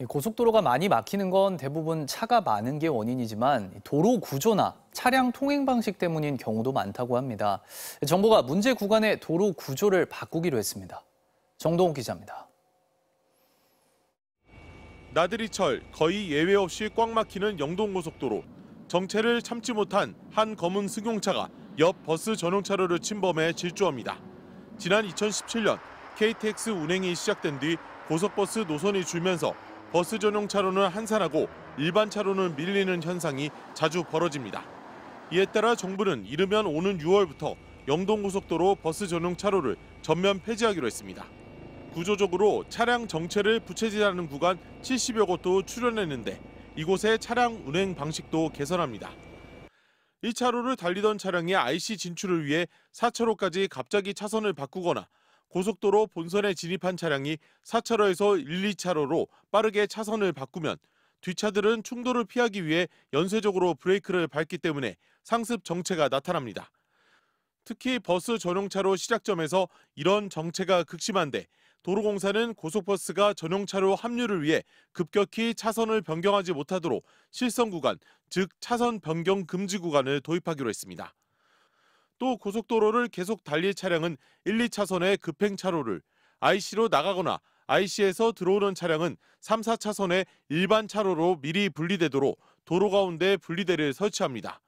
예, 고속도로가 많이 막히는 건 대부분 차가 많은 게 원인이지만 도로 구조나 차량 통행 방식 때문인 경우도 많다고 합니다. 예, 정부가 문제 구간의 도로 구조를 바꾸기로 했습니다. 정동욱 기자입니다. 나들이철 거의 예외 없이 꽉 막히는 영동고속도로. 정체를 참지 못한 한 검은 승용차가 옆 버스 전용차로를 침범해 질주합니다. 지난 2017년 KTX 운행이 시작된 뒤 고속버스 노선이 줄면서 버스 전용 차로는 한산하고 일반 차로는 밀리는 현상이 자주 벌어집니다. 이에 따라 정부는 이르면 오는 6월부터 영동고속도로 버스 전용 차로를 전면 폐지하기로 했습니다. 구조적으로 차량 정체를 부채질하는 구간 70여 곳도 출현했는데 이곳의 차량 운행 방식도 개선합니다. 1차로를 달리던 차량이 IC 진출을 위해 4차로까지 갑자기 차선을 바꾸거나 고속도로 본선에 진입한 차량이 4차로에서 1, 2차로로 빠르게 차선을 바꾸면 뒤차들은 충돌을 피하기 위해 연쇄적으로 브레이크를 밟기 때문에 상습 정체가 나타납니다. 특히 버스 전용차로 시작점에서 이런 정체가 극심한데 도로공사는 고속버스가 전용차로 합류를 위해 급격히 차선을 변경하지 못하도록 실선 구간, 즉 차선 변경 금지 구간을 도입하기로 했습니다. 또 고속도로를 계속 달릴 차량은 1, 2차선의 급행차로를 IC로 나가거나 IC에서 들어오는 차량은 3, 4차선의 일반 차로로 미리 분리되도록 도로 가운데 분리대를 설치합니다.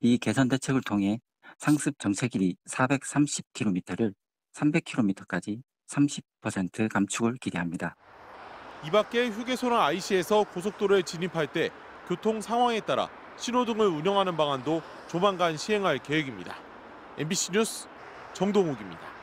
이 개선 대책을 통해 상습 정체 길이 430km를 300km까지 30% 감축을 기대합니다. 이밖에 휴게소나 IC에서 고속도로에 진입할 때 교통 상황에 따라 신호등을 운영하는 방안도 조만간 시행할 계획입니다. MBC 뉴스 정동욱입니다.